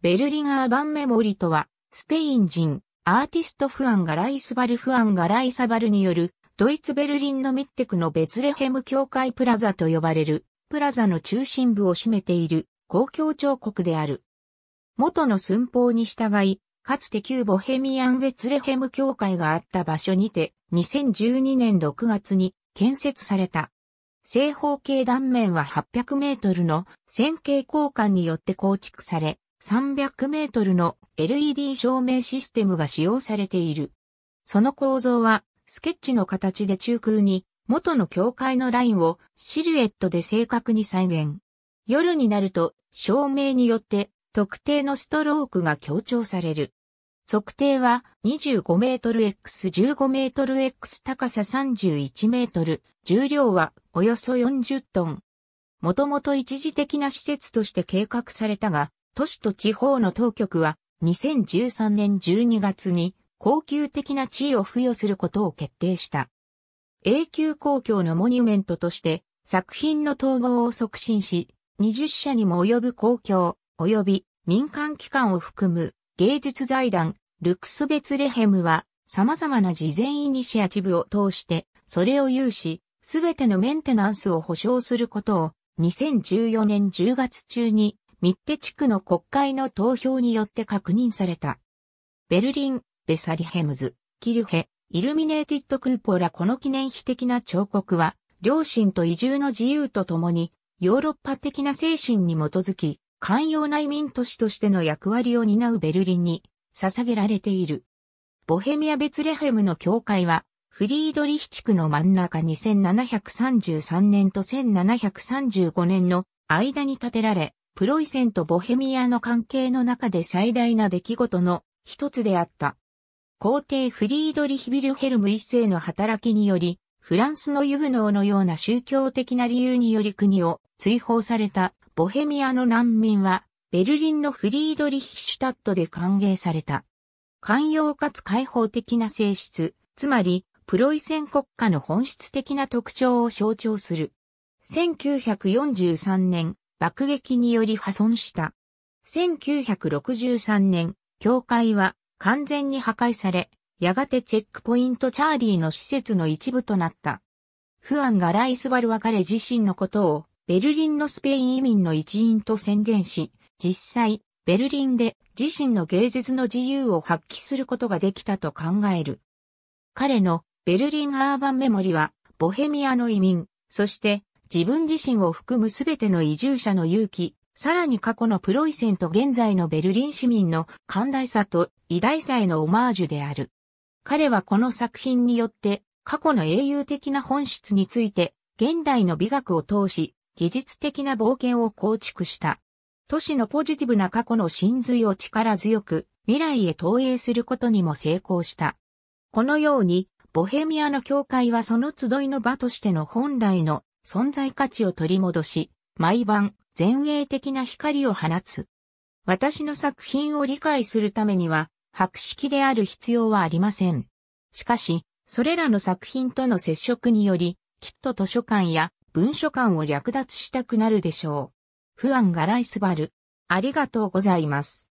ベルリガー版メモリとは、スペイン人、アーティストフアン・ガライスバル・フアン・ガライサバルによる、ドイツ・ベルリンのミッテクのベツレヘム教会プラザと呼ばれる、プラザの中心部を占めている、公共彫刻である。元の寸法に従い、かつて旧ボヘミアン・ベツレヘム教会があった場所にて、2012年6月に建設された。正方形断面は800メートルの線形交換によって構築され、300メートルの LED 照明システムが使用されている。その構造は、スケッチの形で中空に、元の境界のラインをシルエットで正確に再現。夜になると、照明によって特定のストロークが強調される。測定は2 5ル x 1 5トル x 高さ3 1ル、重量はおよそ40トン。もともと一時的な施設として計画されたが、都市と地方の当局は2013年12月に恒久的な地位を付与することを決定した。永久公共のモニュメントとして作品の統合を促進し、20社にも及ぶ公共、及び民間機関を含む芸術財団、ルクスベツレヘムは様々な事前イニシアチブを通して、それを有し、すべてのメンテナンスを保障することを2014年10月中にミッテ地区の国会の投票によって確認された。ベルリン、ベサリヘムズ、キルヘ、イルミネーティッドクーポラこの記念碑的な彫刻は、両親と移住の自由とともに、ヨーロッパ的な精神に基づき、寛容な移民都市としての役割を担うベルリンに捧げられている。ボヘミア・ベツレヘムの教会は、フリードリヒ地区の真ん中2733年と1735年の間に建てられ、プロイセンとボヘミアの関係の中で最大な出来事の一つであった。皇帝フリードリヒ・ビルヘルム一世の働きにより、フランスのユグノーのような宗教的な理由により国を追放されたボヘミアの難民は、ベルリンのフリードリヒシュタットで歓迎された。寛容かつ開放的な性質、つまり、プロイセン国家の本質的な特徴を象徴する。1943年、爆撃により破損した。1963年、教会は完全に破壊され、やがてチェックポイントチャーリーの施設の一部となった。フアンがライスバルは彼自身のことをベルリンのスペイン移民の一員と宣言し、実際、ベルリンで自身の芸術の自由を発揮することができたと考える。彼のベルリンアーバンメモリは、ボヘミアの移民、そして自分自身を含むすべての移住者の勇気、さらに過去のプロイセンと現在のベルリン市民の寛大さと偉大さへのオマージュである。彼はこの作品によって過去の英雄的な本質について現代の美学を通し技術的な冒険を構築した。都市のポジティブな過去の真髄を力強く未来へ投影することにも成功した。このようにボヘミアの教会はその集いの場としての本来の存在価値を取り戻し、毎晩前衛的な光を放つ。私の作品を理解するためには、白色である必要はありません。しかし、それらの作品との接触により、きっと図書館や文書館を略奪したくなるでしょう。不安がライスバル。ありがとうございます。